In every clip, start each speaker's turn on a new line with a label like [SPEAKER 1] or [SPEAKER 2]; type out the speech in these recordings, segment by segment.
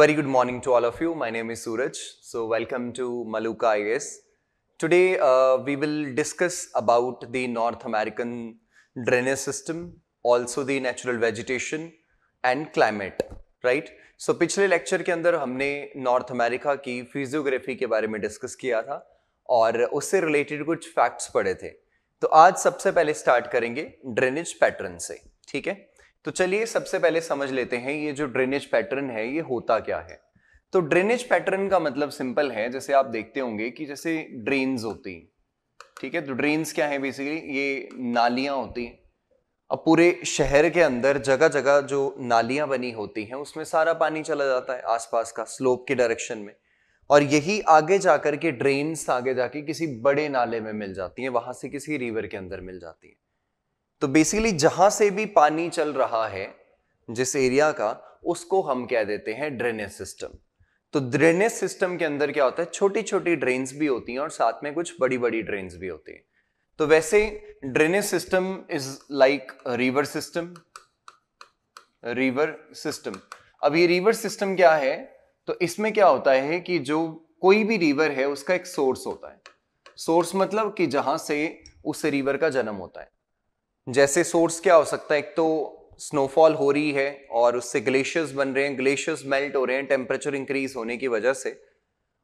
[SPEAKER 1] Very good morning to all of you. My name is Suraj. So welcome to Maluka IS. Today uh, we will discuss about the North American drainage system, also the natural vegetation and climate, right? So so, पिछले lecture के अंदर हमने north America की physiography के बारे में discuss किया था और उससे रिलेटेड कुछ फैक्ट्स पढ़े थे तो आज सबसे पहले स्टार्ट करेंगे ड्रेनेज पैटर्न से ठीक है तो चलिए सबसे पहले समझ लेते हैं ये जो ड्रेनेज पैटर्न है ये होता क्या है तो ड्रेनेज पैटर्न का मतलब सिंपल है जैसे आप देखते होंगे कि जैसे ड्रेन्स होती है ठीक है तो ड्रेन्स क्या है बेसिकली ये नालियां होती हैं अब पूरे शहर के अंदर जगह जगह जो नालियां बनी होती हैं उसमें सारा पानी चला जाता है आसपास का स्लोप के डायरेक्शन में और यही आगे जाकर के ड्रेन्स आगे जाके किसी बड़े नाले में मिल जाती हैं वहां से किसी रिवर के अंदर मिल जाती है तो बेसिकली जहां से भी पानी चल रहा है जिस एरिया का उसको हम क्या देते हैं ड्रेनेज सिस्टम तो ड्रेनेज सिस्टम के अंदर क्या होता है छोटी छोटी ड्रेन्स भी होती हैं और साथ में कुछ बड़ी बड़ी ड्रेन्स भी होती हैं तो वैसे drainage system is like river system river system अब ये रिवर सिस्टम क्या है तो इसमें क्या होता है कि जो कोई भी रिवर है उसका एक सोर्स होता है सोर्स मतलब कि जहां से उस रिवर का जन्म होता है जैसे सोर्स क्या हो सकता है एक तो स्नोफॉल हो रही है और उससे ग्लेशियर्स बन रहे हैं ग्लेशियर्स मेल्ट हो रहे हैं टेम्परेचर इंक्रीज होने की वजह से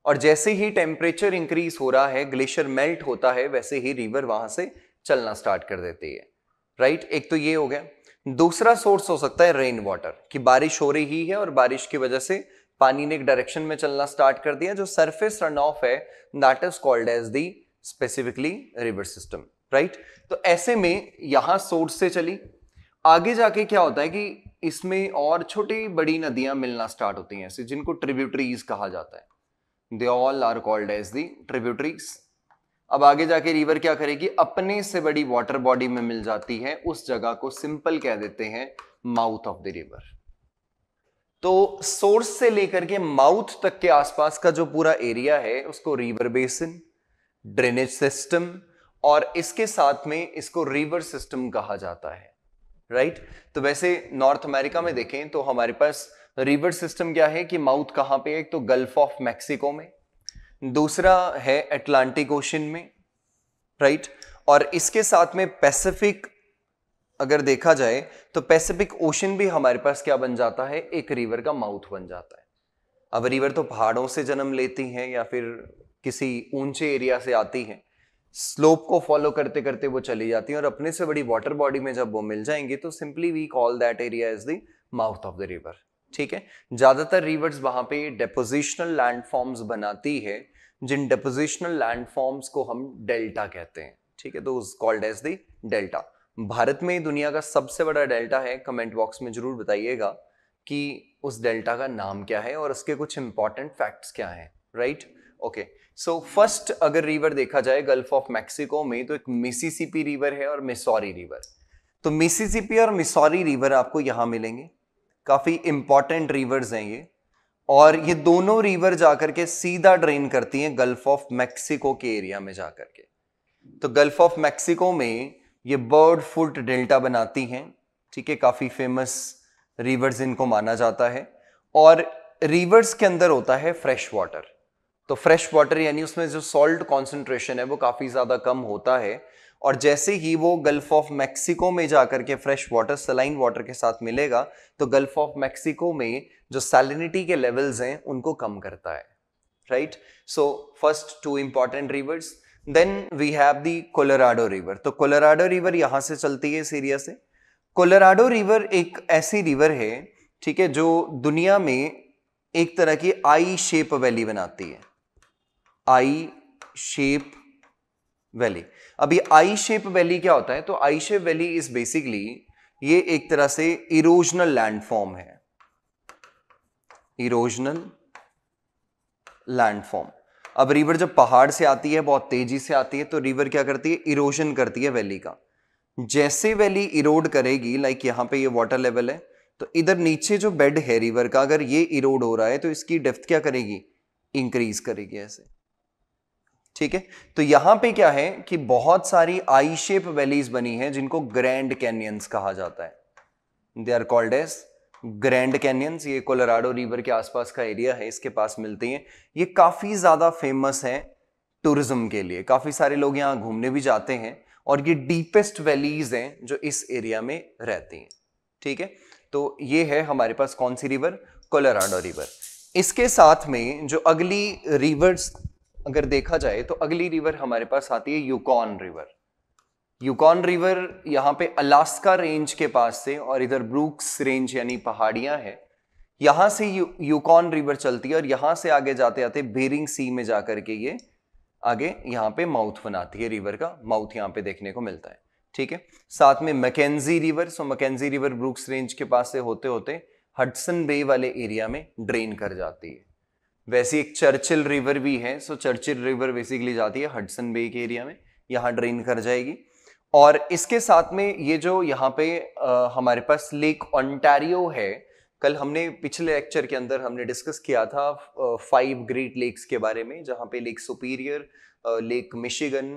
[SPEAKER 1] और जैसे ही टेम्परेचर इंक्रीज हो रहा है ग्लेशियर मेल्ट होता है वैसे ही रिवर वहां से चलना स्टार्ट कर देती है राइट right? एक तो ये हो गया दूसरा सोर्स हो सकता है रेन वाटर कि बारिश हो रही है और बारिश की वजह से पानी ने एक डायरेक्शन में चलना स्टार्ट कर दिया जो सरफेस रन ऑफ है that is called as the specifically river system right तो ऐसे में यहां सोर्स से चली आगे जाके क्या होता है कि इसमें और छोटी बड़ी नदियां मिलना स्टार्ट होती हैं ऐसे जिनको ट्रिब्यूटरीज कहा जाता है they all are called as the tributaries अब आगे जाके रिवर क्या करेगी अपने से बड़ी वाटर बॉडी में मिल जाती है उस जगह को सिंपल कह देते हैं माउथ ऑफ द रिवर तो सोर्स से लेकर के माउथ तक के आसपास का जो पूरा एरिया है उसको रिवर बेसिन ड्रेनेज सिस्टम और इसके साथ में इसको रिवर सिस्टम कहा जाता है राइट right? तो वैसे नॉर्थ अमेरिका में देखें तो हमारे पास रिवर सिस्टम क्या है कि माउथ कहां पे है तो गल्फ ऑफ मैक्सिको में दूसरा है अटलांटिक ओशन में राइट right? और इसके साथ में पैसिफिक अगर देखा जाए तो पैसिफिक ओशन भी हमारे पास क्या बन जाता है एक रिवर का माउथ बन जाता है अब रिवर तो पहाड़ों से जन्म लेती हैं या फिर किसी ऊंचे एरिया से आती हैं स्लोप को फॉलो करते करते वो चली जाती हैं और अपने से बड़ी वाटर बॉडी में जब वो मिल जाएंगी तो simply we call that area is the mouth of the river ठीक है ज़्यादातर रिवर्स वहां पे डेपोजिशनल लैंडफॉर्म्स बनाती है जिन डेपोजिशनल लैंडफॉर्म्स को हम डेल्टा कहते हैं ठीक है तो called as the delta Bharat में दुनिया का सबसे बड़ा डेल्टा है कमेंट बॉक्स में ज़रूर बताइएगा कि उस डेल्टा का नाम क्या है और उसके कुछ इंपॉर्टेंट फैक्ट्स क्या हैं right okay so so, first अगर रिवर देखा जाए गल्फ ऑफ मैक्सिको में तो एक मिसिसिपी रिवर है और मिसौरी रिवर तो मिसिसिपी और मिसौरी रिवर आपको यहाँ मिलेंगे काफ़ी इम्पॉर्टेंट रिवर्स हैं ये और ये दोनों रिवर जाकर के सीधा ड्रेन करती हैं गल्फ ऑफ मैक्सिको के एरिया में जाकर के तो गल्फ ऑफ मैक्सिको में ये बर्ड फुट डेल्टा बनाती हैं ठीक है काफ़ी फेमस रिवर्स इनको माना जाता है और रिवर्स के अंदर होता है फ्रेश वाटर तो फ्रेश वाटर यानी उसमें जो सॉल्ट कॉन्सेंट्रेशन है वो काफ़ी ज़्यादा कम होता है और जैसे ही वो गल्फ ऑफ मैक्सिको में जाकर के फ्रेश वाटर सलाइन वाटर के साथ मिलेगा तो गल्फ ऑफ मैक्सिको में जो सैलिनिटी के लेवल्स हैं उनको कम करता है right so first two important rivers then we have the Colorado river तो कोलोराडो रिवर यहाँ से चलती है सीरिया से कोलोराडो रिवर एक ऐसी रिवर है ठीक है जो दुनिया में एक तरह की आई शेप वैली बनाती है आई शेप वैली अब ये आई शेप वैली क्या होता है तो I shape valley is basically ये एक तरह से इरोजनल लैंडफॉर्म है इरोजनल लैंडफॉर्म अब रिवर जब पहाड़ से आती है बहुत तेजी से आती है तो रिवर क्या करती है इरोजन करती है वैली का जैसे वैली इरोड करेगी लाइक यहां पे ये वाटर लेवल है तो इधर नीचे जो बेड है रिवर का अगर ये इरोड हो रहा है तो इसकी डेफ्थ क्या करेगी इंक्रीज करेगी ऐसे ठीक है तो यहां पे क्या है कि बहुत सारी आई शेप वैलीज बनी है जिनको ग्रैंड कैनियंस कहा जाता है they are called as Grand Canyons ये कोलोराडो रिवर के आसपास का एरिया है इसके पास मिलती हैं ये काफ़ी ज़्यादा फेमस है टूरिज्म के लिए काफ़ी सारे लोग यहाँ घूमने भी जाते हैं और ये डीपेस्ट वैलीज हैं जो इस एरिया में रहती हैं ठीक है तो ये है हमारे पास कौन सी रिवर कोलोराडो रिवर इसके साथ में जो अगली रिवर्स अगर देखा जाए तो अगली रिवर हमारे पास आती है यूकॉन रिवर यूकॉन रिवर यहाँ पे अलास्का रेंज के पास से और इधर ब्रूक्स रेंज यानी पहाड़ियां हैं यहां से यू, यूकॉन रिवर चलती है और यहां से आगे जाते जाते बेरिंग सी में जा करके ये आगे यहाँ पे माउथ बनाती है रिवर का माउथ यहाँ पे देखने को मिलता है ठीक है साथ में Mackenzie river so Mackenzie river Brooks Range के पास से होते होते हडसन बे वाले एरिया में ड्रेन कर जाती है वैसे एक चर्चिल रिवर भी है सो चर्चिल रिवर बेसिकली जाती है हडसन बे के एरिया में यहाँ ड्रेन कर जाएगी और इसके साथ में ये जो यहाँ पे आ, हमारे पास लेक ऑन्टारियो है कल हमने पिछले लेक्चर के अंदर हमने डिस्कस किया था फाइव ग्रेट लेक्स के बारे में जहाँ पे Lake Superior Lake Michigan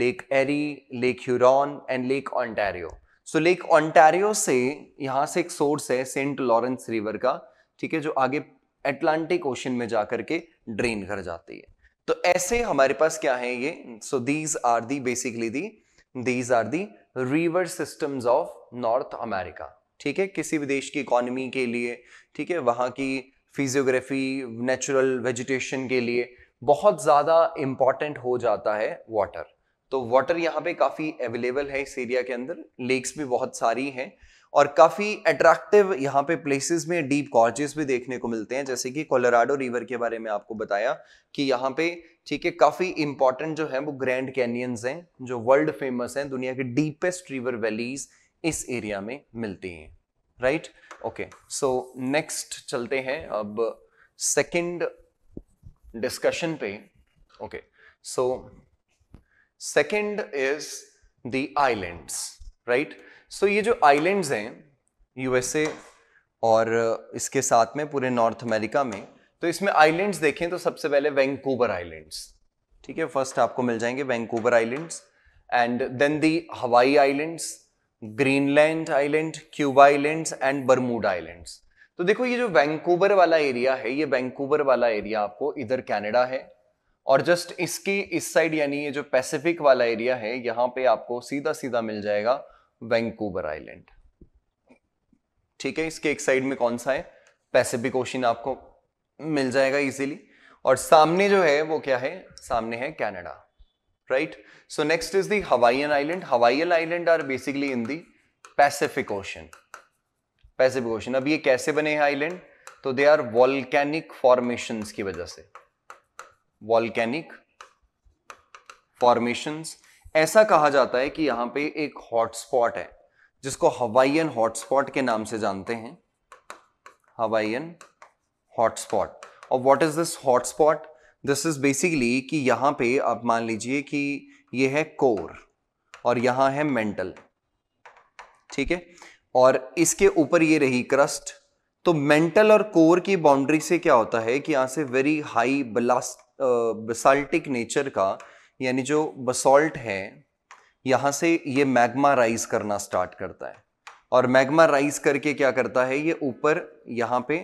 [SPEAKER 1] Lake Erie Lake Huron and Lake Ontario so Lake Ontario से यहाँ से एक सोर्स है सेंट लॉरेंस रिवर का ठीक है जो आगे एटलांटिक ओशन में जाकर के ड्रेन कर जाती है तो ऐसे हमारे पास क्या है ये so these are the basically the these are the river systems of North America ठीक है किसी भी देश की इकोनॉमी के लिए ठीक है वहां की फिजियोग्राफी नेचुरल वेजिटेशन के लिए बहुत ज़्यादा इंपॉर्टेंट हो जाता है वाटर तो वाटर यहाँ पे काफ़ी अवेलेबल है इस एरिया के अंदर लेक्स भी बहुत सारी हैं और काफ़ी अट्रैक्टिव यहाँ पे प्लेसेस में डीप गॉर्जेस भी देखने को मिलते हैं जैसे कि कोलोराडो रिवर के बारे में आपको बताया कि यहाँ पे ठीक है काफ़ी इंपॉर्टेंट जो है वो ग्रैंड कैनियंस हैं जो वर्ल्ड फेमस हैं दुनिया के डीपेस्ट रिवर वैलीज इस एरिया में मिलती हैं राइट ओके सो नेक्स्ट चलते हैं अब सेकेंड डिस्कशन पे okay so second is the islands right so so, ये जो आइलैंड्स हैं यूएसए और इसके साथ में पूरे नॉर्थ अमेरिका में तो इसमें आइलैंड्स देखें तो सबसे पहले वैंकूवर आइलैंड्स ठीक है फर्स्ट आपको मिल जाएंगे Vancouver islands and then the Hawaii islands Greenland island Cuba islands and Bermuda islands तो देखो ये जो वैंकूवर वाला एरिया है ये वैंकूवर वाला एरिया आपको इधर कैनेडा है और जस्ट इसकी इस साइड यानी ये जो पैसिफिक वाला एरिया है यहाँ पे आपको सीधा सीधा मिल जाएगा वैंकूवर आइलैंड ठीक है इसके एक साइड में कौन सा है पैसिफिक ओशन आपको मिल जाएगा इजीली और सामने जो है वो क्या है सामने है Canada right so next is the Hawaiian island Hawaiian island are basically in the Pacific Ocean Pacific Ocean अब ये कैसे बने हैं आइलैंड तो दे आर वॉल्केनिक फॉर्मेशंस की वजह से वॉल्केनिक फॉर्मेशंस ऐसा कहा जाता है कि यहां पे एक हॉटस्पॉट है जिसको हवाईयन हॉटस्पॉट के नाम से जानते हैं हवाईयन हॉटस्पॉट और what is this hotspot this is basically कि यहां पे आप मान लीजिए कि ये है कोर और यहां है मेंटल ठीक है और इसके ऊपर ये रही क्रस्ट तो मेंटल और कोर की बाउंड्री से क्या होता है कि यहां से very high blast basaltic nature का यानी जो बसॉल्ट है यहाँ से ये मैग्मा राइज करना स्टार्ट करता है और मैग्मा राइज करके क्या करता है ये ऊपर यहाँ पे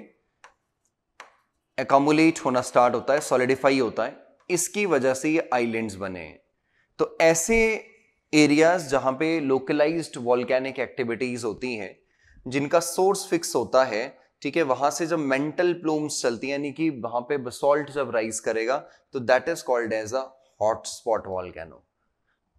[SPEAKER 1] एकोमुलेट होना स्टार्ट होता है सॉलिडिफाई होता है इसकी वजह से ये आइलैंड्स बने हैं तो ऐसे एरियाज जहाँ पे लोकलाइज्ड वॉल्केनिक एक्टिविटीज़ होती हैं जिनका सोर्स फिक्स होता है ठीक है वहां से जब मेंटल प्लूम्स चलती हैं यानी कि वहां पे बसॉल्ट जब राइज करेगा तो that is called as a hotspot volcano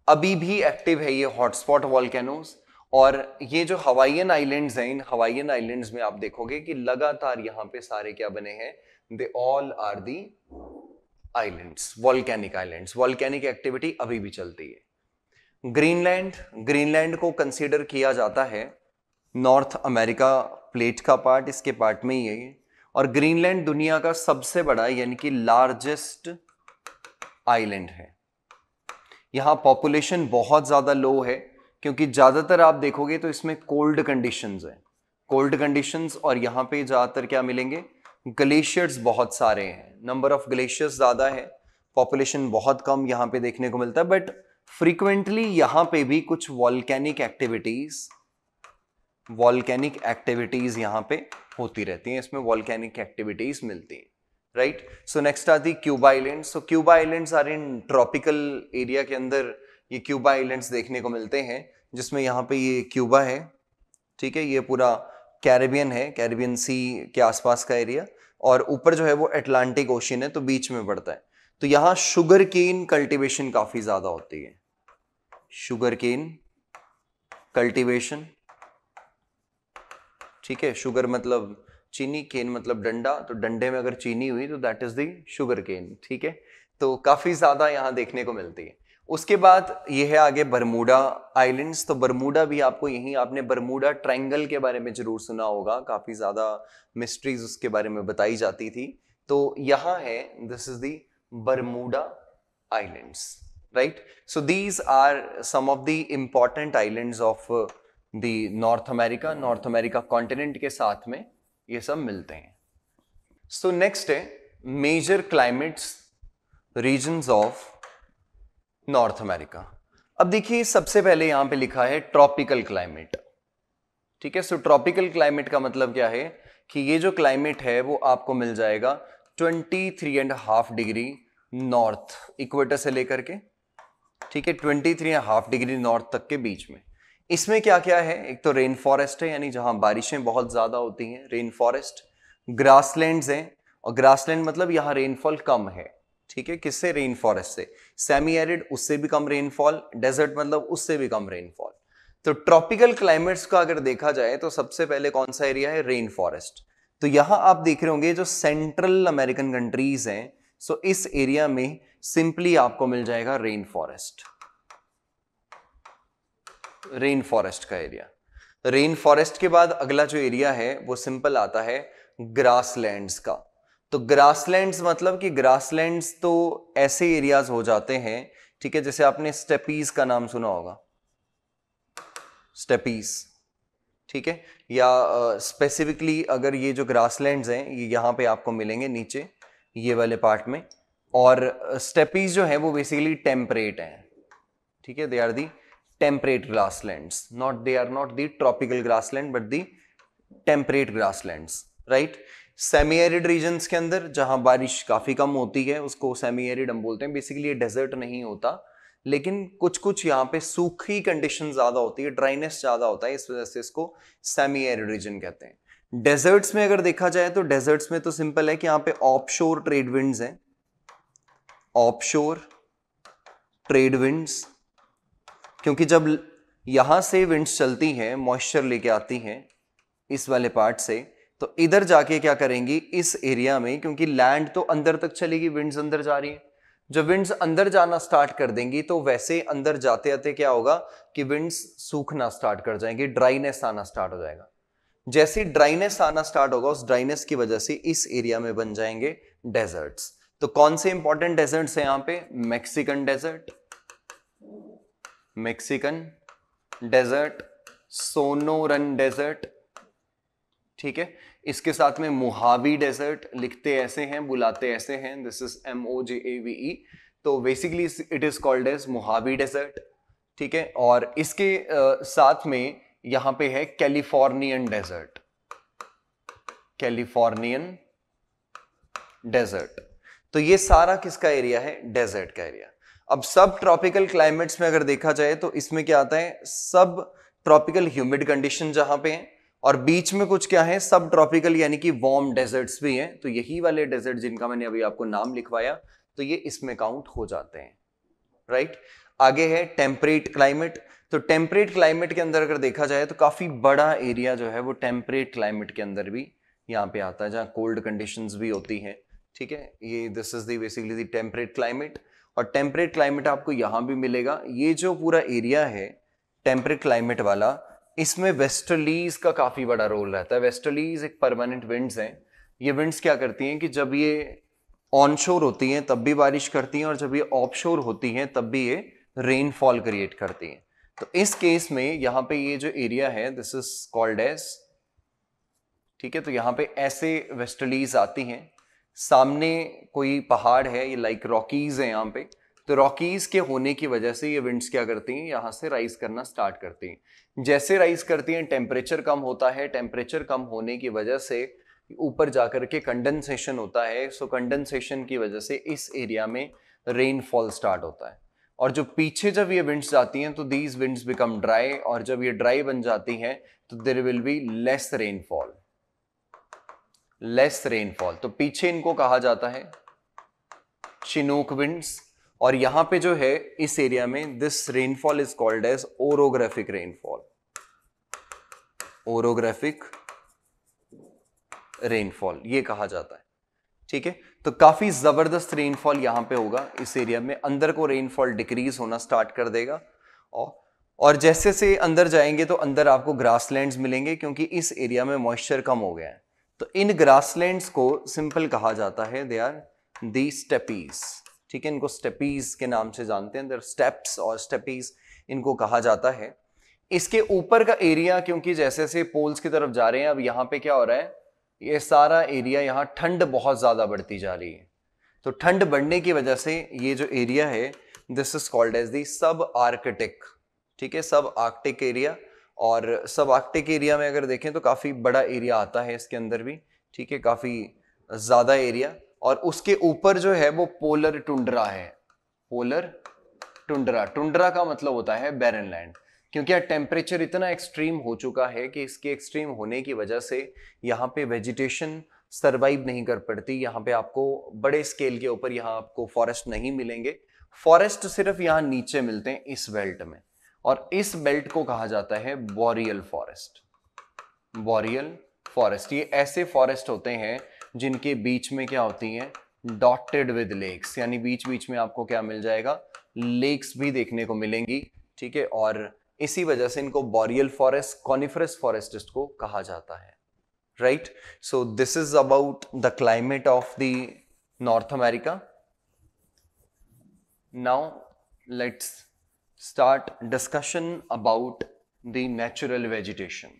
[SPEAKER 1] अभी भी एक्टिव है ये हॉटस्पॉट वॉलकैनोज और ये जो हवाईयन आइलैंड्स हैं इन हवाईयन आइलैंड्स में आप देखोगे कि लगातार यहाँ पे सारे क्या बने हैं they all are the islands volcanic islands volcanic activity अभी भी चलती है ग्रीनलैंड ग्रीनलैंड को कंसीडर किया जाता है नॉर्थ अमेरिका प्लेट का पार्ट इसके पार्ट में ही है और ग्रीनलैंड दुनिया का सबसे बड़ा यानी कि लार्जेस्ट आइलैंड है यहाँ पॉपुलेशन बहुत ज़्यादा लो है क्योंकि ज़्यादातर आप देखोगे तो इसमें कोल्ड कंडीशंस हैं कोल्ड कंडीशंस और यहाँ पे ज़्यादातर क्या मिलेंगे ग्लेशियर्स बहुत सारे हैं नंबर ऑफ ग्लेशियर्स ज़्यादा है पॉपुलेशन बहुत कम यहाँ पे देखने को मिलता है बट फ्रीक्वेंटली यहाँ पे भी कुछ वॉल्केनिक एक्टिविटीज़ वॉल्केनिक एक्टिविटीज़ यहाँ पे होती रहती हैं इसमें वॉल्केनिक एक्टिविटीज़ मिलती हैं right so next are the Cuba island so Cuba islands are in tropical area के अंदर ये क्यूबा आइलैंड्स देखने को मिलते हैं जिसमें यहाँ पे ये क्यूबा है ठीक है ये पूरा कैरेबियन है कैरेबियन सी के आसपास का एरिया और ऊपर जो है वो अटलांटिक ओशन है तो बीच में पड़ता है तो यहाँ शुगर केन कल्टिवेशन काफी ज्यादा होती है शुगर केन कल्टिवेशन ठीक है शुगर मतलब चीनी केन मतलब डंडा तो डंडे में अगर चीनी हुई तो that is the sugar cane ठीक है तो काफी ज्यादा यहाँ देखने को मिलती है उसके बाद ये है आगे बरमूडा आइलैंड्स तो बरमूडा भी आपको यहीं आपने बरमूडा ट्रायंगल के बारे में जरूर सुना होगा काफ़ी ज़्यादा मिस्ट्रीज उसके बारे में बताई जाती थी तो यहाँ है this is the Bermuda islands right so these are some of the important islands of the North America North America continent के साथ में ये सब मिलते हैं सो नेक्स्ट है major climates regions of North America अब देखिए सबसे पहले यहां पे लिखा है ट्रॉपिकल क्लाइमेट ठीक है सो ट्रॉपिकल क्लाइमेट का मतलब क्या है कि ये जो क्लाइमेट है वो आपको मिल जाएगा twenty three and half degree north equator से लेकर के ठीक है twenty three and half degree north तक के बीच में इसमें क्या क्या है एक तो रेन फॉरेस्ट है यानी जहाँ बारिशें बहुत ज़्यादा होती हैं रेन फॉरेस्ट ग्रासलैंड्स हैं और ग्रासलैंड मतलब यहाँ रेनफॉल कम है ठीक है किससे रेन फॉरेस्ट से सेमी एरिड उससे भी कम रेनफॉल डेजर्ट मतलब उससे भी कम रेनफॉल तो ट्रॉपिकल क्लाइमेट्स का अगर देखा जाए तो सबसे पहले कौन सा एरिया है रेन फॉरेस्ट तो यहां आप देख रहे होंगे जो सेंट्रल अमेरिकन कंट्रीज हैं सो इस एरिया में सिंपली आपको मिल जाएगा रेन फॉरेस्ट रेन फॉरेस्ट का एरिया रेन फॉरेस्ट के बाद अगला जो एरिया है वो सिंपल आता है ग्रासलैंड्स का तो ग्रासलैंड्स मतलब कि ग्रासलैंड्स तो ऐसे एरियाज हो जाते हैं ठीक है जैसे आपने स्टेपीज का नाम सुना होगा स्टेपीज ठीक है या स्पेसिफिकली uh, अगर ये जो ग्रासलैंड्स हैं ये यहाँ पे आपको मिलेंगे नीचे ये वाले पार्ट में और स्टेपीज uh, जो है वो बेसिकली टेम्परेट हैं ठीक है they are the temperate grasslands not they are not the tropical grassland but the temperate grasslands right semi arid regions के अंदर जहां बारिश काफ़ी कम होती है उसको सेमी एरिड हम बोलते हैं बेसिकली ये डेजर्ट नहीं होता लेकिन कुछ कुछ यहाँ पे सूखी कंडीशन ज़्यादा होती है ड्राइनेस ज़्यादा होता है इस वजह से इसको सेमी एरिड रीजन कहते हैं डेजर्ट्स में अगर देखा जाए तो डेजर्ट्स में तो सिंपल है कि यहाँ पे ऑफशोर ट्रेड विंड्स हैं ऑफशोर ट्रेड विंड्स क्योंकि जब यहाँ से विंड्स चलती हैं मॉइस्चर लेके आती हैं इस वाले पार्ट से तो इधर जाके क्या करेंगी इस एरिया में क्योंकि लैंड तो अंदर तक चलेगी विंड्स अंदर जा रही है जब विंड्स अंदर जाना स्टार्ट कर देंगी तो वैसे अंदर जाते आते क्या होगा कि विंड्स सूखना स्टार्ट कर जाएंगी ड्राइनेस आना स्टार्ट हो जाएगा जैसे ड्राइनेस आना स्टार्ट होगा उस ड्राइनेस की वजह से इस एरिया में बन जाएंगे डेजर्ट्स तो कौन से इंपॉर्टेंट डेजर्ट्स हैं यहाँ पे Mexican desert Mexican desert Sonoran desert ठीक है इसके साथ में मुहावी डेजर्ट लिखते ऐसे हैं बुलाते ऐसे हैं this is M O J A V E तो basically it is called as Mojave desert ठीक है और इसके आ, साथ में यहां पे है कैलिफोर्नियन डेजर्ट कैलिफोर्नियन डेजर्ट तो ये सारा किसका एरिया है डेजर्ट का एरिया अब सब ट्रॉपिकल क्लाइमेट्स में अगर देखा जाए तो इसमें क्या आता है सब ट्रॉपिकल ह्यूमिड कंडीशन जहां पे हैं और बीच में कुछ क्या है सब ट्रॉपिकल यानी कि वार्म डेजर्ट्स भी हैं तो यही वाले डेजर्ट जिनका मैंने अभी आपको नाम लिखवाया तो ये इसमें काउंट हो जाते हैं राइट आगे है टेम्परेट क्लाइमेट तो टेम्परेट क्लाइमेट के अंदर अगर देखा जाए तो काफ़ी बड़ा एरिया जो है वो टेम्परेट क्लाइमेट के अंदर भी यहाँ पे आता है जहाँ कोल्ड कंडीशंस भी होती हैं ठीक है ये this is the basically the temperate climate और टेम्परेट क्लाइमेट आपको यहाँ भी मिलेगा ये जो पूरा एरिया है टेम्परेट क्लाइमेट वाला इसमें वेस्टर्लीज का काफ़ी बड़ा रोल रहता है वेस्टर्लीज एक परमानेंट विंड्स हैं ये विंड्स क्या करती हैं कि जब ये ऑनशोर होती हैं तब भी बारिश करती हैं और जब ये ऑफशोर होती हैं तब भी ये रेनफॉल क्रिएट करती हैं तो इस केस में यहाँ पे ये जो एरिया है दिस इज कॉल्ड एज ठीक है तो यहाँ पे ऐसे वेस्टर्लीज आती हैं सामने कोई पहाड़ है ये लाइक रॉकीज़ हैं यहाँ पे तो रॉकीज़ के होने की वजह से ये विंड्स क्या करती हैं यहाँ से राइज करना स्टार्ट करती हैं जैसे राइज करती हैं टेम्परेचर कम होता है टेम्परेचर कम होने की वजह से ऊपर जाकर के कंडेंसेशन होता है सो कंडेंसेशन की वजह से इस एरिया में रेनफॉल स्टार्ट होता है और जो पीछे जब ये विंड्स जाती हैं तो दीज विंड्स बिकम ड्राई और जब ये ड्राई बन जाती हैं तो there will be less rainfall less rainfall तो पीछे इनको कहा जाता है चिनूक विंड्स और यहां पे जो है इस एरिया में this rainfall is called as orographic rainfall orographic rainfall ये कहा जाता है ठीक है तो काफी जबरदस्त रेनफॉल यहां पे होगा इस एरिया में अंदर को रेनफॉल डिक्रीज होना स्टार्ट कर देगा और और जैसे से अंदर जाएंगे तो अंदर आपको ग्रासलैंड्स मिलेंगे क्योंकि इस एरिया में मॉइस्चर कम हो गया है तो इन ग्रासलैंड्स को सिंपल कहा जाता है दे आर दी स्टेपीज ठीक है इनको स्टेपीज के नाम से जानते हैं स्टेप्स और स्टेपीज इनको कहा जाता है इसके ऊपर का एरिया क्योंकि जैसे जैसे पोल्स की तरफ जा रहे हैं अब यहाँ पे क्या हो रहा है ये सारा एरिया यहाँ ठंड बहुत ज़्यादा बढ़ती जा रही है तो ठंड बढ़ने की वजह से ये जो एरिया है this is called as the subarctic ठीक है सब आर्कटिक एरिया और सब आर्टिक एरिया में अगर देखें तो काफ़ी बड़ा एरिया आता है इसके अंदर भी ठीक है काफ़ी ज़्यादा एरिया और उसके ऊपर जो है वो पोलर टुंडरा है पोलर टुंडरा टुंडरा का मतलब होता है बैरन लैंड क्योंकि यहाँ टेम्परेचर इतना एक्सट्रीम हो चुका है कि इसके एक्सट्रीम होने की वजह से यहाँ पे वेजिटेशन सरवाइव नहीं कर पड़ती यहाँ पे आपको बड़े स्केल के ऊपर यहाँ आपको फॉरेस्ट नहीं मिलेंगे फॉरेस्ट सिर्फ यहाँ नीचे मिलते हैं इस बेल्ट में और इस बेल्ट को कहा जाता है बोरियल फॉरेस्ट बोरियल फॉरेस्ट ये ऐसे फॉरेस्ट होते हैं जिनके बीच में क्या होती है डॉटेड विद लेक्स यानी बीच बीच में आपको क्या मिल जाएगा लेक्स भी देखने को मिलेंगी ठीक है और इसी वजह से इनको बोरियल फॉरेस्ट कॉनिफरस फॉरेस्ट को कहा जाता है right so this is about the climate of the North America now let's start discussion about the natural vegetation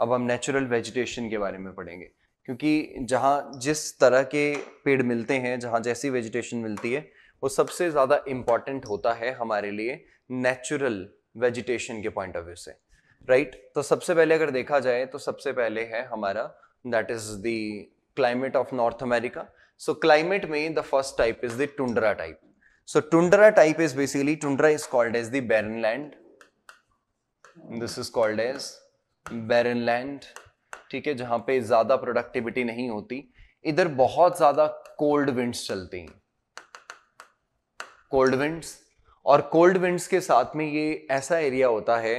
[SPEAKER 1] अब हम नेचुरल वेजिटेशन के बारे में पढ़ेंगे क्योंकि जहाँ जिस तरह के पेड़ मिलते हैं जहाँ जैसी वेजिटेशन मिलती है वो सबसे ज़्यादा इम्पॉर्टेंट होता है हमारे लिए नेचुरल वेजिटेशन के पॉइंट ऑफ व्यू से राइट right? तो सबसे पहले अगर देखा जाए तो सबसे पहले है हमारा that is the climate of North America so climate में the first type is the tundra type So tundra type is basically, tundra is called as the barren land. This is called as barren land. ठीक है जहाँ पे ज़्यादा productivity नहीं होती इधर बहुत ज़्यादा कोल्ड विंड्स चलती हैं कोल्ड विंड्स और कोल्ड विंड्स के साथ में ये ऐसा एरिया होता है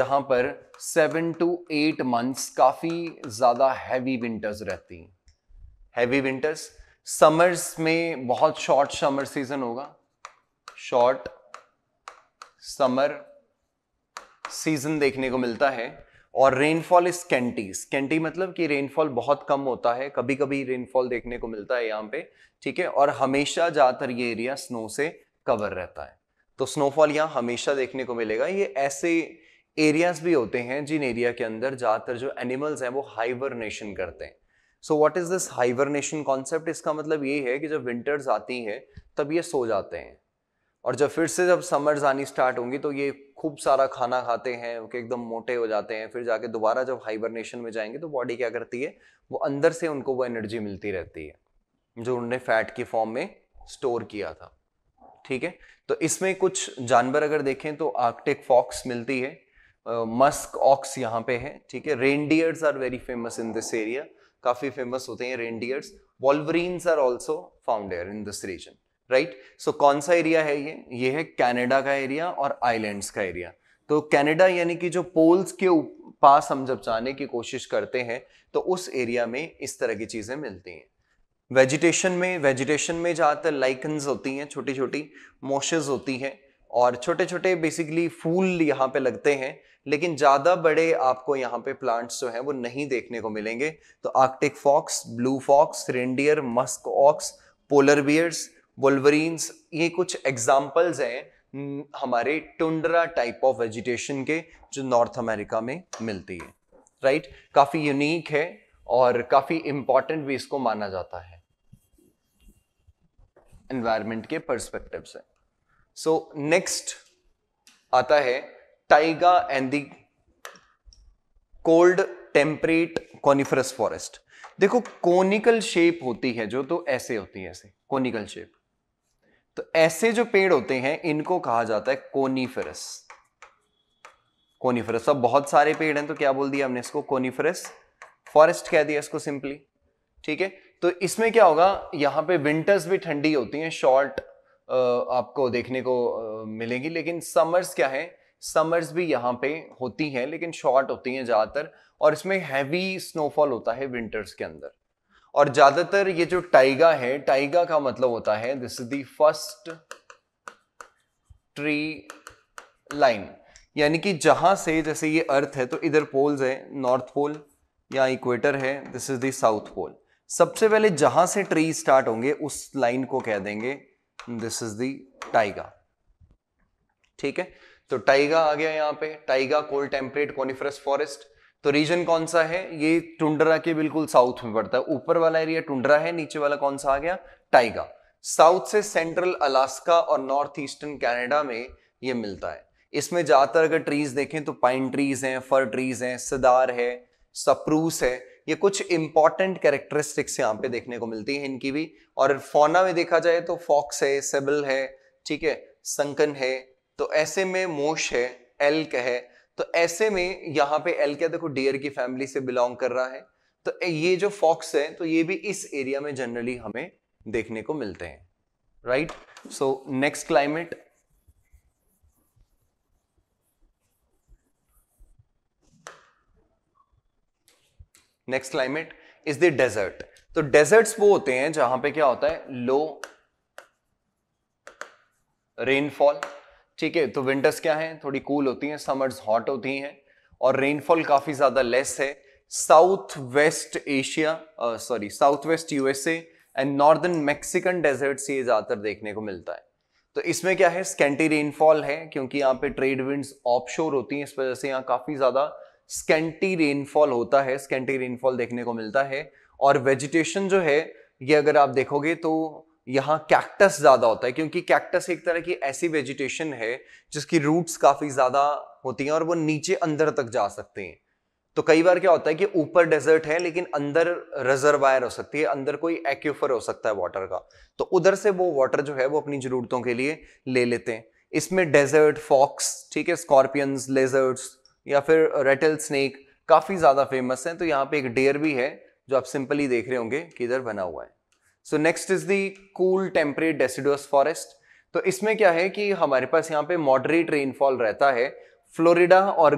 [SPEAKER 1] जहां पर सेवन टू एट मंथ्स काफ़ी ज़्यादा हैवी विंटर्स रहती हैवी विंटर्स समर्स में बहुत शॉर्ट समर सीजन होगा शॉर्ट समर सीजन देखने को मिलता है और रेनफॉल इज स्केंटी स्केंटी मतलब कि रेनफॉल बहुत कम होता है कभी कभी रेनफॉल देखने को मिलता है यहाँ पे ठीक है और हमेशा ज़्यादातर ये एरिया स्नो से कवर रहता है तो स्नोफॉल यहाँ हमेशा देखने को मिलेगा ये ऐसे एरियाज भी होते हैं जिन एरिया के अंदर ज़्यादातर जो एनिमल्स हैं वो हाइबरनेशन करते हैं so what is this hibernation concept इसका मतलब ये है कि जब विंटर्स आती हैं तब ये सो जाते हैं और जब फिर से जब समर्स आनी स्टार्ट होंगी तो ये खूब सारा खाना खाते हैं एकदम मोटे हो जाते हैं फिर जाके दोबारा जब हाइबरनेशन में जाएंगे तो बॉडी क्या करती है वो अंदर से उनको वो एनर्जी मिलती रहती है जो उन्होंने फैट की फॉर्म में स्टोर किया था ठीक है तो इसमें कुछ जानवर अगर देखें तो आर्कटिक फॉक्स मिलती है मस्क ऑक्स यहाँ पे है ठीक है reindeers are very famous in this area काफ़ी फेमस होते हैं reindeers wolverines are also found in this region right so कौन सा एरिया है ये ये है कैनेडा का एरिया और आइलैंड्स का एरिया तो कैनेडा यानी कि जो पोल्स के पास हम जब जाने की कोशिश करते हैं तो उस एरिया में इस तरह की चीज़ें मिलती हैं वेजिटेशन में वेजिटेशन में ज़्यादातर लाइकन्स होती हैं छोटी छोटी मोशेज होती हैं और छोटे छोटे बेसिकली फूल यहाँ पे लगते हैं लेकिन ज़्यादा बड़े आपको यहाँ पे प्लांट्स जो हैं वो नहीं देखने को मिलेंगे तो arctic fox blue fox reindeer musk ox polar bears wolverines ये कुछ एग्जाम्पल्स हैं हमारे टुंडरा टाइप ऑफ वेजिटेशन के जो नॉर्थ अमेरिका में मिलती है राइट right? काफ़ी यूनिक है और काफ़ी इंपॉर्टेंट भी इसको माना जाता है एनवायरमेंट के परस्पेक्टिव से सो so, नेक्स्ट आता है taiga and the cold temperate coniferous forest देखो कोनिकल शेप होती है जो तो ऐसे होती है ऐसे कोनिकल शेप तो ऐसे जो पेड़ होते हैं इनको कहा जाता है कोनीफेरस कोनीफेरस अब बहुत सारे पेड़ हैं तो क्या बोल दिया हमने इसको कोनीफेरस फॉरेस्ट कह दिया इसको सिंपली ठीक है तो इसमें क्या होगा यहां पे विंटर्स भी ठंडी होती हैं शॉर्ट आपको देखने को मिलेगी लेकिन समर्स क्या है समर्स भी यहाँ पे होती हैं लेकिन शॉर्ट होती हैं ज़्यादातर और इसमें हैवी स्नोफॉल होता है विंटर्स के अंदर और ज्यादातर ये जो टाइगा है टाइगा का मतलब होता है this is the first tree line यानी कि जहां से जैसे ये अर्थ है तो इधर पोल्स है नॉर्थ पोल या इक्वेटर है this is the South Pole सबसे पहले जहां से ट्री स्टार्ट होंगे उस लाइन को कह देंगे दिस इज दी टाइगा ठीक है तो टाइगा आ गया यहां पे taiga cold temperate coniferous forest तो रीजन कौन सा है ये टुंडरा के बिल्कुल साउथ में पड़ता है ऊपर वाला एरिया टुंडरा है नीचे वाला कौन सा आ गया टाइगा साउथ से सेंट्रल अलास्का और नॉर्थ ईस्टर्न कैनेडा में ये मिलता है इसमें ज्यादातर अगर ट्रीज देखें तो पाइन ट्रीज हैं फर ट्रीज हैं सदार है सप्रूस है ये कुछ इंपॉर्टेंट कैरेक्टरिस्टिक्स यहाँ पे देखने को मिलती है इनकी भी और फोना में देखा जाए तो फॉक्स है सेबल है ठीक है संकन है तो ऐसे में मोश है एल्क है तो ऐसे में यहाँ पे एल क्या देखो डियर की फैमिली से बिलोंग कर रहा है तो ये जो फॉक्स है तो ये भी इस एरिया में जनरली हमें देखने को मिलते हैं right so next climate next climate is the desert तो डेजर्ट्स वो होते हैं जहां पे क्या होता है लो रेनफॉल ठीक है तो विंटर्स क्या है थोड़ी कूल cool होती हैं समर्स हॉट होती हैं और रेनफॉल काफ़ी ज़्यादा लेस है south west Asia sorry south west USA and northern Mexican deserts ये ज़्यादातर देखने को मिलता है तो इसमें क्या है स्कैंटी रेनफॉल है क्योंकि यहाँ पे ट्रेड विंड्स ऑफशोर होती हैं इस वजह से यहाँ काफ़ी ज़्यादा स्कैंटी रेनफॉल होता है स्कैंटी रेनफॉल देखने को मिलता है और वेजिटेशन जो है ये अगर आप देखोगे तो यहाँ कैक्टस ज़्यादा होता है क्योंकि कैक्टस एक तरह की ऐसी वेजिटेशन है जिसकी रूट्स काफ़ी ज़्यादा होती हैं और वो नीचे अंदर तक जा सकते हैं तो कई बार क्या होता है कि ऊपर डेजर्ट है लेकिन अंदर रिजर्वायर हो सकती है अंदर कोई एक्यूफर हो सकता है वाटर का तो उधर से वो वाटर जो है वो अपनी ज़रूरतों के लिए ले लेते हैं इसमें डेजर्ट फॉक्स ठीक है स्कॉर्पियंस लेजर्ट्स या फिर रेटल स्नेक काफ़ी ज़्यादा फेमस हैं तो यहाँ पे एक डेयर भी है जो आप सिंपली देख रहे होंगे कि इधर बना हुआ है so next is the cool temperate deciduous forest तो इसमें क्या है कि हमारे पास यहाँ पे मॉडरेट रेनफॉल रहता है फ्लोरिडा और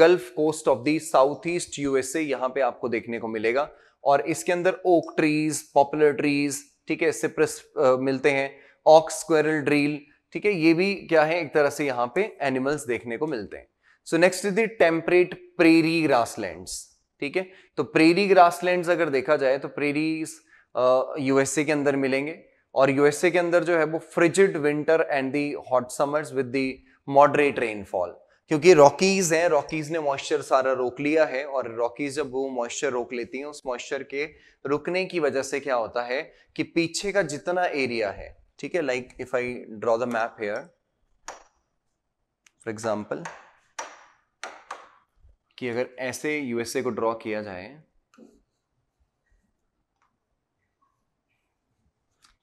[SPEAKER 1] Gulf Coast of the south east USA यहाँ पे आपको देखने को मिलेगा और इसके अंदर ओक ट्रीज पॉपुलर ट्रीज ठीक है सिप्रस मिलते हैं ऑक्स स्क्वेरल ड्रील ठीक है ये भी क्या है एक तरह से यहाँ पे एनिमल्स देखने को मिलते हैं सो next is the temperate prairie grasslands ठीक है तो प्रेरी ग्रासलैंड्स अगर देखा जाए तो प्रेरीज यूएसए के अंदर मिलेंगे और यूएसए के अंदर जो है वो frigid winter and the hot summers with the moderate rainfall क्योंकि रॉकीज हैं रॉकीज ने मॉइस्चर सारा रोक लिया है और रॉकीज जब वो मॉइस्चर रोक लेती हैं उस मॉइस्चर के रुकने की वजह से क्या होता है कि पीछे का जितना एरिया है ठीक है like if I draw the map here for example कि अगर ऐसे यूएसए को ड्रॉ किया जाए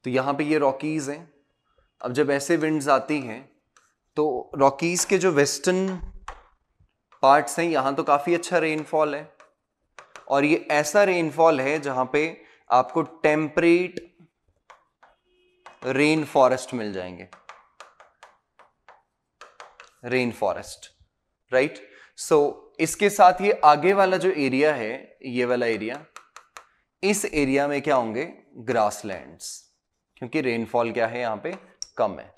[SPEAKER 1] तो यहाँ पे ये रॉकीज़ हैं अब जब ऐसे विंड्स आती हैं तो रॉकीज़ के जो वेस्टर्न पार्ट्स हैं यहाँ तो काफ़ी अच्छा रेनफॉल है और ये ऐसा रेनफॉल है जहाँ पे आपको टेम्परेट रेन फॉरेस्ट मिल जाएंगे रेन फॉरेस्ट राइट सो इसके साथ ये आगे वाला जो एरिया है ये वाला एरिया इस एरिया में क्या होंगे ग्रासलैंड्स क्योंकि रेनफॉल क्या है यहां पे कम है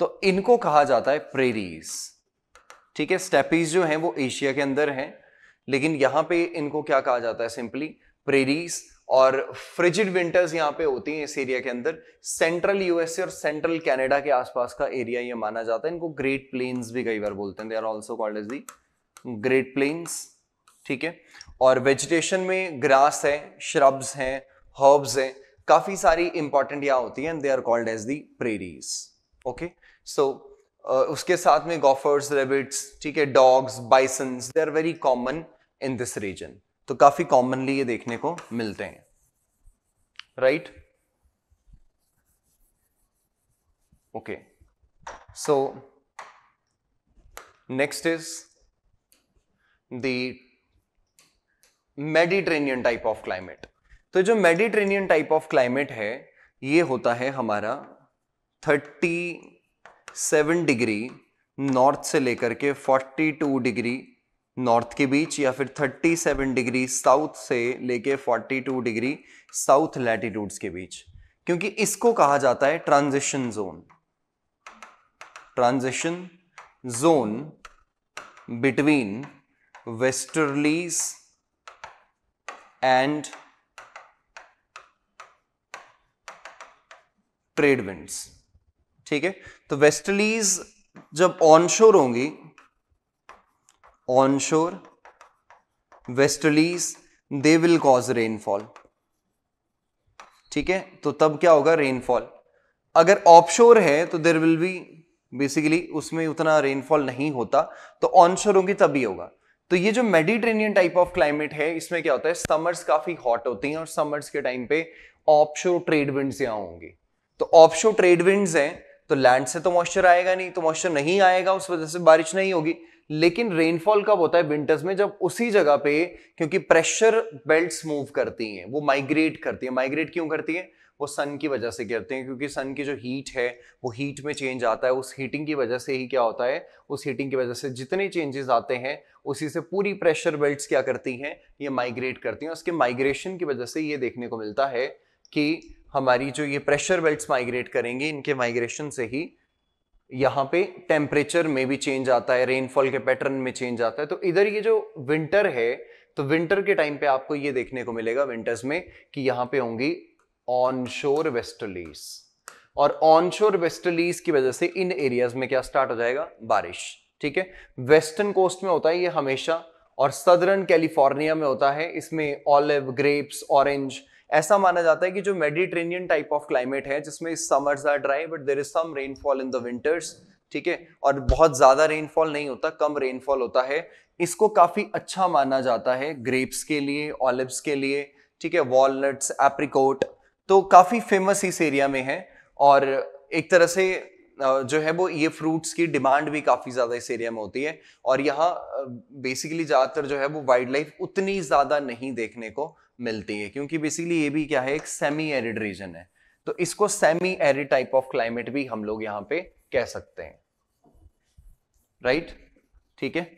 [SPEAKER 1] तो इनको कहा जाता है प्रेरीज ठीक है स्टेपीज जो है वो एशिया के अंदर है लेकिन यहां पे इनको क्या कहा जाता है सिंपली प्रेरीज और फ्रिजिड विंटर्स यहां पे होती हैं इस एरिया के अंदर सेंट्रल यूएसए और सेंट्रल कनाडा के आसपास का एरिया ये माना जाता है इनको ग्रेट प्लेन्स भी कई बार बोलते हैं they are also called as the Great Plains ठीक है और वेजिटेशन में ग्रास है श्रब्स हैं हर्ब्स हैं काफ़ी सारी इंपॉर्टेंट यहां होती हैं and they are called as the prairies okay so उसके साथ में गॉफर्स रेबिट्स ठीक है dogs bisons they are very common in this region तो काफ़ी कॉमनली ये देखने को मिलते हैं right okay so next is the Mediterranean type of climate तो जो मेडिट्रेनियन टाइप ऑफ क्लाइमेट है ये होता है हमारा 37 डिग्री नॉर्थ से लेकर के 42 डिग्री नॉर्थ के बीच या फिर 37 डिग्री साउथ से लेके 42 डिग्री साउथ लैटिट्यूड्स के बीच क्योंकि इसको कहा जाता है transition zone transition zone between westerlies and trade winds ठीक है तो वेस्टलीज जब ऑनशोर होंगी onshore westerlies they will cause rainfall ठीक है तो तब क्या होगा रेनफॉल अगर ऑफशोर है तो देर विल बी बेसिकली उसमें उतना रेनफॉल नहीं होता तो ऑनशोर होगी तभी होगा तो ये जो मेडिटेरेनियन टाइप ऑफ क्लाइमेट है इसमें क्या होता है समर्स काफी हॉट होती हैं और समर्स के टाइम पे ऑफशोर ट्रेड विंड्स यहाँ होंगी तो ऑफशो ट्रेड विंड्स हैं तो लैंड से तो मॉइस्चर आएगा नहीं तो मॉइस्चर नहीं आएगा उस वजह से बारिश नहीं होगी लेकिन रेनफॉल कब होता है विंटर्स में जब उसी जगह पे क्योंकि प्रेशर बेल्ट्स मूव करती हैं वो माइग्रेट करती है माइग्रेट क्यों करती है वो सन की वजह से करते हैं क्योंकि सन की जो हीट है वो हीट में चेंज आता है उस हीटिंग की वजह से ही क्या होता है उस हीटिंग की वजह से जितने चेंजेस आते हैं उसी से पूरी प्रेशर बेल्ट्स क्या करती हैं ये माइग्रेट करती हैं उसके माइग्रेशन की वजह से ये देखने को मिलता है कि हमारी जो ये प्रेशर बेल्ट्स माइग्रेट करेंगे इनके माइग्रेशन से ही यहाँ पे टेम्परेचर में भी चेंज आता है रेनफॉल के पैटर्न में चेंज आता है तो इधर ये जो विंटर है तो विंटर के टाइम पे आपको ये देखने को मिलेगा विंटर्स में कि यहाँ पे होंगी ऑन शोर वेस्टलीज और ऑन शोर वेस्टलीज की वजह से इन एरियाज में क्या स्टार्ट हो जाएगा बारिश ठीक है वेस्टर्न कोस्ट में होता है ये हमेशा और सदर्न कैलिफोर्निया में होता है इसमें ऑलिव ग्रेप्स ऑरेंज ऐसा माना जाता है कि जो मेडिट्रेनियन टाइप ऑफ क्लाइमेट है जिसमें summers are dry but there is some rainfall in the winters ठीक है और बहुत ज्यादा रेनफॉल नहीं होता कम रेनफॉल होता है इसको काफी अच्छा माना जाता है ग्रेप्स के लिए ऑलिव्स के लिए ठीक है वॉलनट्स एप्रिकोट तो काफी फेमस इस एरिया में है और एक तरह से जो है वो ये फ्रूट्स की डिमांड भी काफ़ी ज़्यादा इस एरिया में होती है और यहाँ बेसिकली ज़्यादातर जो है वो वाइल्ड लाइफ उतनी ज़्यादा नहीं देखने को मिलती है क्योंकि बेसिकली ये भी क्या है एक सेमी एरिड रीजन है तो इसको semi arid type of climate भी हम लोग यहां पे कह सकते हैं राइट ठीक है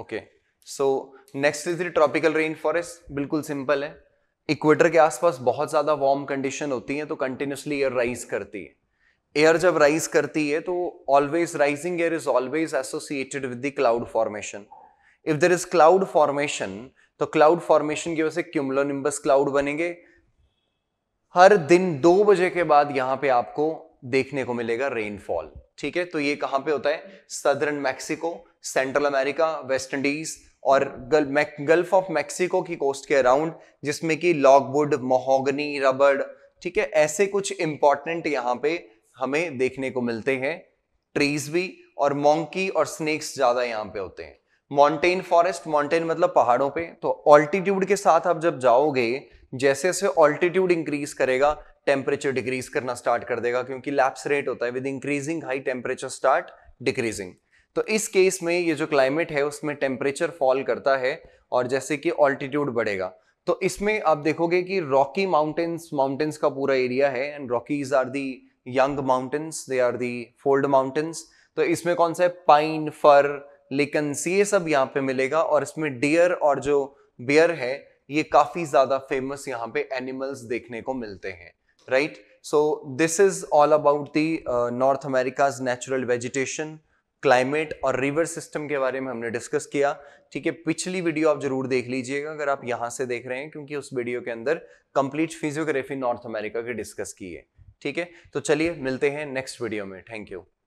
[SPEAKER 1] okay so next is the tropical rain forest बिल्कुल सिंपल है इक्वेटर के आसपास बहुत ज्यादा वार्म कंडीशन होती है तो कंटिन्यूसली एयर राइज करती है एयर जब राइज करती है तो always rising air is always associated with the cloud formation if there is cloud formation तो क्लाउड फॉर्मेशन की वजह से क्यूमलोनिम्बस क्लाउड बनेंगे हर दिन दो बजे के बाद यहां पे आपको देखने को मिलेगा रेनफॉल ठीक है तो ये कहां पे होता है southern Mexico Central America West Indies और गल्फ ऑफ मैक्सिको की कोस्ट के अराउंड जिसमें कि लॉकवुड मोहोगनी रबड़ ठीक है ऐसे कुछ इंपॉर्टेंट यहां पे हमें देखने को मिलते हैं ट्रीज भी और मोंकी और स्नेक्स ज्यादा यहां पे होते हैं माउंटेन फॉरेस्ट माउंटेन मतलब पहाड़ों पे तो ऑल्टीट्यूड के साथ आप जब जाओगे जैसे जैसे ऑल्टीट्यूड इंक्रीज करेगा टेम्परेचर डिक्रीज करना स्टार्ट कर देगा क्योंकि लैप्स रेट होता है with increasing high temperature start decreasing तो इस केस में ये जो क्लाइमेट है उसमें टेम्परेचर फॉल करता है और जैसे कि ऑल्टीट्यूड बढ़ेगा तो इसमें आप देखोगे कि रॉकी माउंटेन्स माउंटेन्स का पूरा एरिया है and Rockies are the young mountains they are the fold mountains तो इसमें कौन सा है पाइन फर लेकिन ये सब यहाँ पे मिलेगा और इसमें डियर और जो बियर है ये काफी ज्यादा फेमस यहाँ पे एनिमल्स देखने को मिलते हैं right so this is all about the North America's natural vegetation climate और रिवर सिस्टम के बारे में हमने डिस्कस किया ठीक है पिछली वीडियो आप जरूर देख लीजिएगा अगर आप यहाँ से देख रहे हैं क्योंकि उस वीडियो के अंदर कंप्लीट फिजियोग्राफी नॉर्थ अमेरिका की डिस्कस की है ठीक है तो चलिए मिलते हैं नेक्स्ट वीडियो में थैंक यू